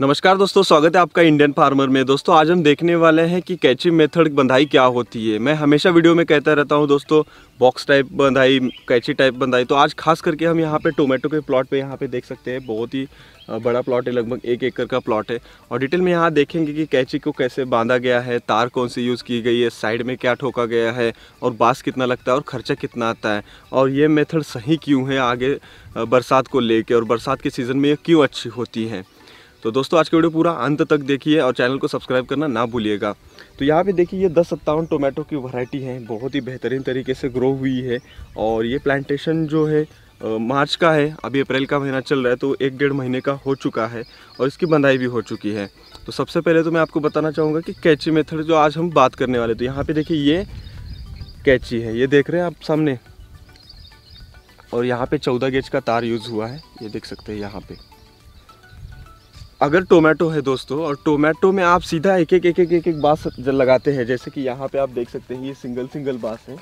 नमस्कार दोस्तों स्वागत है आपका इंडियन फार्मर में दोस्तों आज हम देखने वाले हैं कि कैची मेथड बंधाई क्या होती है मैं हमेशा वीडियो में कहता रहता हूं दोस्तों बॉक्स टाइप बंधाई कैची टाइप बंधाई तो आज खास करके हम यहाँ पे टोमेटो के प्लॉट पे यहाँ पे देख सकते हैं बहुत ही बड़ा प्लॉट है लगभग एक एकड़ का प्लॉट है और डिटेल में यहाँ देखेंगे कि कैची को कैसे बांधा गया है तार कौन सी यूज़ की गई है साइड में क्या ठोका गया है और बाँस कितना लगता है और खर्चा कितना आता है और ये मेथड सही क्यों है आगे बरसात को ले और बरसात के सीज़न में ये क्यों अच्छी होती है तो दोस्तों आज का वीडियो पूरा अंत तक देखिए और चैनल को सब्सक्राइब करना ना भूलिएगा तो यहाँ पे देखिए ये दस सत्तावन टोमेटो की वैरायटी है बहुत ही बेहतरीन तरीके से ग्रो हुई है और ये प्लांटेशन जो है मार्च का है अभी अप्रैल का महीना चल रहा है तो एक डेढ़ महीने का हो चुका है और इसकी बंदाई भी हो चुकी है तो सबसे पहले तो मैं आपको बताना चाहूँगा कि कैची मेथड जो आज हम बात करने वाले तो यहाँ पर देखिए ये कैची है ये देख रहे हैं आप सामने और यहाँ पे चौदह गेज का तार यूज़ हुआ है ये देख सकते हैं यहाँ पे अगर टोमेटो है दोस्तों और टोमेटो में आप सीधा एक एक एक एक एक एक बांस लगाते हैं जैसे कि यहाँ पे आप देख सकते हैं ये सिंगल सिंगल बांस है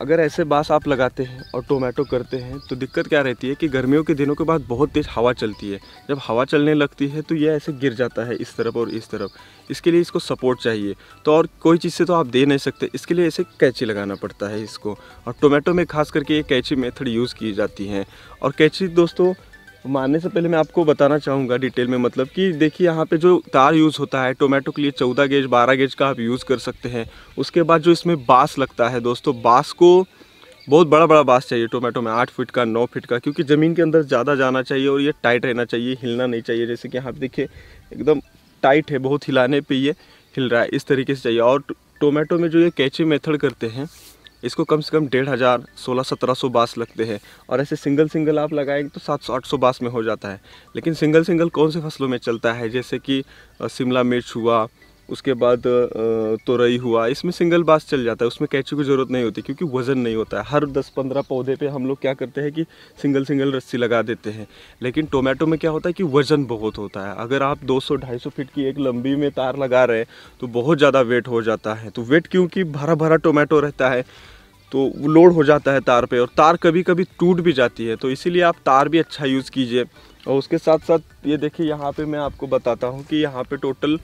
अगर ऐसे बांस आप लगाते हैं और टोमेटो करते हैं तो दिक्कत क्या रहती है कि गर्मियों के दिनों के बाद बहुत तेज़ हवा चलती है जब हवा चलने लगती है तो ये ऐसे गिर जाता है इस तरफ और इस तरफ इसके लिए इसको सपोर्ट चाहिए तो और कोई चीज़ से तो आप दे नहीं सकते इसके लिए ऐसे कैची लगाना पड़ता है इसको और टोमेटो में खास करके ये कैची मेथड यूज़ की जाती है और कैची दोस्तों मारने से पहले मैं आपको बताना चाहूँगा डिटेल में मतलब कि देखिए यहाँ पे जो तार यूज़ होता है टोमेटो के लिए चौदह गेज बारह गेज का आप यूज़ कर सकते हैं उसके बाद जो इसमें बाँस लगता है दोस्तों बाँस को बहुत बड़ा बड़ा बाँस चाहिए टोमेटो में आठ फीट का नौ फीट का क्योंकि ज़मीन के अंदर ज़्यादा जाना चाहिए और ये टाइट रहना चाहिए हिलना नहीं चाहिए जैसे कि यहाँ पर देखिए एकदम टाइट है बहुत हिलाने पर ये हिल रहा है इस तरीके से चाहिए और टोमेटो में जो ये कैची मेथड करते हैं इसको कम से कम डेढ़ हज़ार सोलह सत्रह सौ बाँस लगते हैं और ऐसे सिंगल सिंगल आप लगाएंगे तो सात सौ आठ सौ बाँस में हो जाता है लेकिन सिंगल सिंगल कौन से फसलों में चलता है जैसे कि शिमला मिर्च हुआ उसके बाद तोरई हुआ इसमें सिंगल बाँस चल जाता है उसमें कैची की ज़रूरत नहीं होती क्योंकि वज़न नहीं होता है हर दस पंद्रह पौधे पर हम लोग क्या करते हैं कि सिंगल सिंगल रस्सी लगा देते हैं लेकिन टोमेटो में क्या होता है कि वज़न बहुत होता है अगर आप दो सौ ढाई सौ फीट की एक लंबी में तार लगा रहे हैं तो बहुत ज़्यादा वेट हो जाता है तो वेट क्योंकि भरा भरा टोमेटो रहता है तो वो लोड हो जाता है तार पे और तार कभी कभी टूट भी जाती है तो इसीलिए आप तार भी अच्छा यूज़ कीजिए और उसके साथ साथ ये देखिए यहाँ पे मैं आपको बताता हूँ कि यहाँ पे टोटल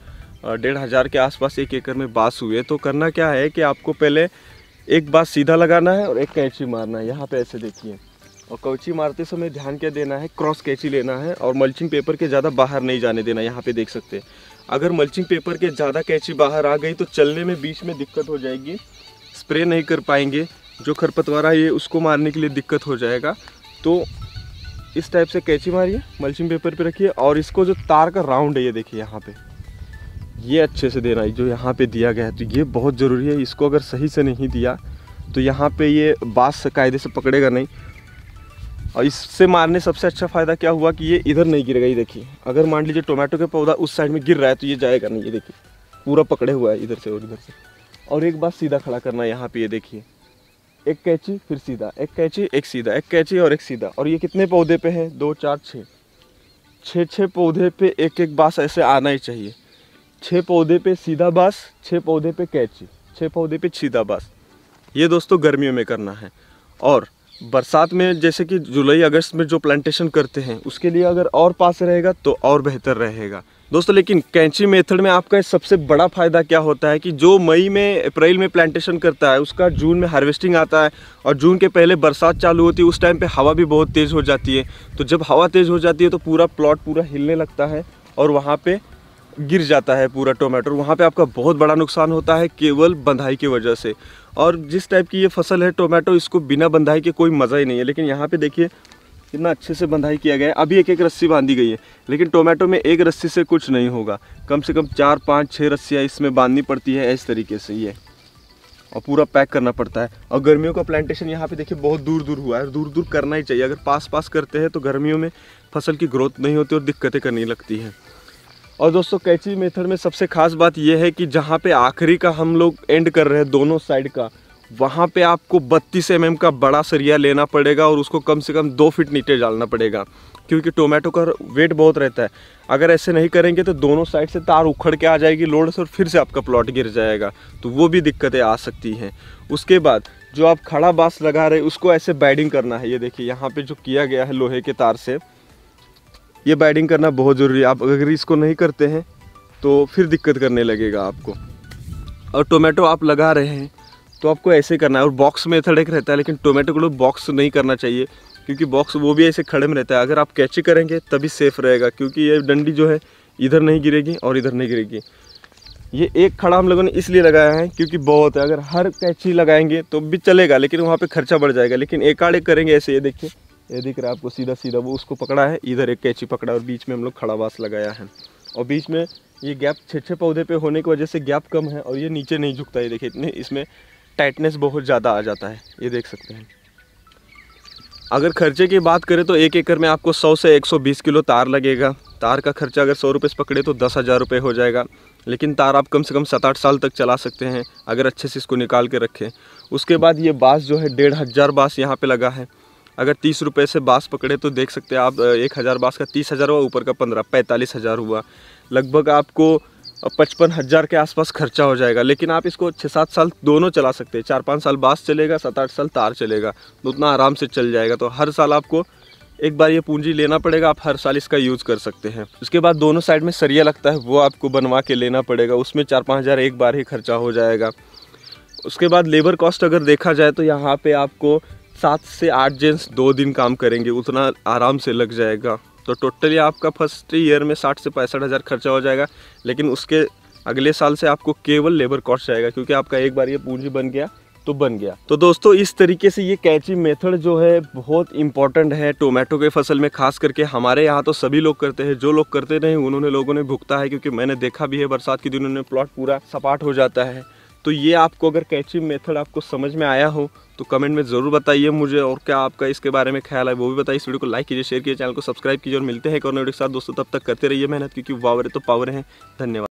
डेढ़ हज़ार के आसपास एक एकड़ में बाँस हुए तो करना क्या है कि आपको पहले एक बाँस सीधा लगाना है और एक कैंची मारना है यहाँ पर ऐसे देखिए और कैंची मारते समय ध्यान क्या देना है क्रॉस कैची लेना है और मल्चिंग पेपर के ज़्यादा बाहर नहीं जाने देना यहाँ पर देख सकते अगर मल्चिंग पेपर के ज़्यादा कैची बाहर आ गई तो चलने में बीच में दिक्कत हो जाएगी स्प्रे नहीं कर पाएंगे जो खरपतवार है ये उसको मारने के लिए दिक्कत हो जाएगा तो इस टाइप से कैची मारिए मल्चिंग पेपर पे रखिए और इसको जो तार का राउंड है ये देखिए यहाँ पे ये अच्छे से देना है जो यहाँ पे दिया गया है तो ये बहुत ज़रूरी है इसको अगर सही से नहीं दिया तो यहाँ पे ये बाँस कायदे से पकड़ेगा नहीं और इससे मारने सबसे अच्छा फ़ायदा क्या हुआ कि ये इधर नहीं गिरेगा ये देखिए अगर मान लीजिए टोमेटो का पौधा उस साइड में गिर रहा है तो ये जाएगा नहीं ये देखिए पूरा पकड़े हुआ है इधर से और इधर से और एक बार सीधा खड़ा करना यहाँ पे ये देखिए एक कैची फिर सीधा एक कैची एक सीधा एक कैची और एक सीधा और ये कितने पौधे पे है दो चार छः छः छः पौधे पे एक एक बाँस ऐसे आना ही चाहिए छः पौधे पे सीधा बाँस छः पौधे पे कैची छः पौधे पे सीधा बास ये दोस्तों गर्मियों में करना है और बरसात में जैसे कि जुलाई अगस्त में जो प्लांटेशन करते हैं उसके लिए अगर और पास रहेगा तो और बेहतर रहेगा दोस्तों लेकिन कैंची मेथड में आपका सबसे बड़ा फ़ायदा क्या होता है कि जो मई में अप्रैल में प्लांटेशन करता है उसका जून में हार्वेस्टिंग आता है और जून के पहले बरसात चालू होती है उस टाइम पे हवा भी बहुत तेज़ हो जाती है तो जब हवा तेज़ हो जाती है तो पूरा प्लॉट पूरा हिलने लगता है और वहाँ पर गिर जाता है पूरा टोमेटो वहाँ पर आपका बहुत बड़ा नुकसान होता है केवल बंधाई की के वजह से और जिस टाइप की ये फसल है टोमेटो इसको बिना बंधाई के कोई मज़ा ही नहीं है लेकिन यहाँ पे देखिए कितना अच्छे से बंधाई किया गया है अभी एक एक रस्सी बांधी गई है लेकिन टोमेटो में एक रस्सी से कुछ नहीं होगा कम से कम चार पाँच छः रस्सियाँ इसमें बांधनी पड़ती है इस तरीके से ये और पूरा पैक करना पड़ता है और गर्मियों का प्लांटेशन यहाँ पे देखिए बहुत दूर दूर हुआ है दूर दूर करना ही चाहिए अगर पास पास करते हैं तो गर्मियों में फसल की ग्रोथ नहीं होती और दिक्कतें करने लगती हैं और दोस्तों कैची मेथड में सबसे खास बात यह है कि जहाँ पे आखिरी का हम लोग एंड कर रहे हैं दोनों साइड का वहाँ पे आपको 32 एम का बड़ा सरिया लेना पड़ेगा और उसको कम से कम दो फीट नीचे डालना पड़ेगा क्योंकि टोमेटो का वेट बहुत रहता है अगर ऐसे नहीं करेंगे तो दोनों साइड से तार उखड़ के आ जाएगी लोड से और फिर से आपका प्लॉट गिर जाएगा तो वो भी दिक्कतें आ सकती हैं उसके बाद जो आप खड़ा बाँस लगा रहे उसको ऐसे बैडिंग करना है ये देखिए यहाँ पर जो किया गया है लोहे के तार से ये बैडिंग करना बहुत ज़रूरी है आप अगर इसको नहीं करते हैं तो फिर दिक्कत करने लगेगा आपको और टोमेटो आप लगा रहे हैं तो आपको ऐसे करना है और बॉक्स में थड़े रहता है लेकिन टोमेटो को बॉक्स नहीं करना चाहिए क्योंकि बॉक्स वो भी ऐसे खड़े में रहता है अगर आप कैची करेंगे तभी सेफ़ रहेगा क्योंकि ये डंडी जो है इधर नहीं गिरेगी और इधर नहीं गिरेगी ये एक खड़ा हम लोगों ने इसलिए लगाया है क्योंकि बहुत है अगर हर कैची लगाएंगे तो भी चलेगा लेकिन वहाँ पे खर्चा बढ़ जाएगा लेकिन एक आड़ एक करेंगे ऐसे ये देखिए ये दिख रहा है आपको सीधा सीधा वो उसको पकड़ा है इधर एक कैची पकड़ा और बीच में हम लोग खड़ा बास लगाया है और बीच में ये गैप छे छे पौधे पर होने की वजह से गैप कम है और ये नीचे नहीं झुकता है देखिए इतने इसमें टाइटनेस बहुत ज़्यादा आ जाता है ये देख सकते हैं अगर खर्चे की बात करें तो एक एकड़ में आपको 100 से 120 किलो तार लगेगा तार का खर्चा अगर सौ रुपये से पकड़े तो दस हज़ार रुपये हो जाएगा लेकिन तार आप कम से कम सात आठ साल तक चला सकते हैं अगर अच्छे से इसको निकाल के रखें उसके बाद ये बाँस जो है डेढ़ हज़ार बाँस यहाँ पर लगा है अगर तीस रुपये से बाँस पकड़े तो देख सकते हैं आप एक हज़ार बाँस का तीस हज़ार हुआ ऊपर का पंद्रह पैंतालीस हज़ार हुआ लगभग आपको पचपन हज़ार के आसपास खर्चा हो जाएगा लेकिन आप इसको छः सात साल दोनों चला सकते हैं चार पाँच साल बास चलेगा सात आठ साल तार चलेगा उतना आराम से चल जाएगा तो हर साल आपको एक बार ये पूंजी लेना पड़ेगा आप हर साल इसका यूज़ कर सकते हैं उसके बाद दोनों साइड में सरिया लगता है वो आपको बनवा के लेना पड़ेगा उसमें चार पाँच हज़ार एक बार ही खर्चा हो जाएगा उसके बाद लेबर कॉस्ट अगर देखा जाए तो यहाँ पे आपको सात से आठ जेंट्स दो दिन काम करेंगे उतना आराम से लग जाएगा तो टोटली आपका फर्स्ट ईयर में साठ से पैंसठ हज़ार खर्चा हो जाएगा लेकिन उसके अगले साल से आपको केवल लेबर कॉस्ट जाएगा क्योंकि आपका एक बार ये पूंजी बन गया तो बन गया तो दोस्तों इस तरीके से ये कैची मेथड जो है बहुत इंपॉर्टेंट है टोमेटो के फसल में खास करके हमारे यहाँ तो सभी लोग करते हैं जो लोग करते नहीं उन्होंने लोगों ने भुगता है क्योंकि मैंने देखा भी है बरसात के दिनों में प्लॉट पूरा सपाट हो जाता है तो ये आपको अगर कैची मेथड आपको समझ में आया हो तो कमेंट में ज़रूर बताइए मुझे और क्या आपका इसके बारे में ख्याल है वो भी बताइए इस वीडियो को लाइक कीजिए शेयर कीजिए चैनल को सब्सक्राइब कीजिए और मिलते हैं एक और वीडियो के साथ दोस्तों तब तक करते रहिए मेहनत क्योंकि वावरे तो पावर है धन्यवाद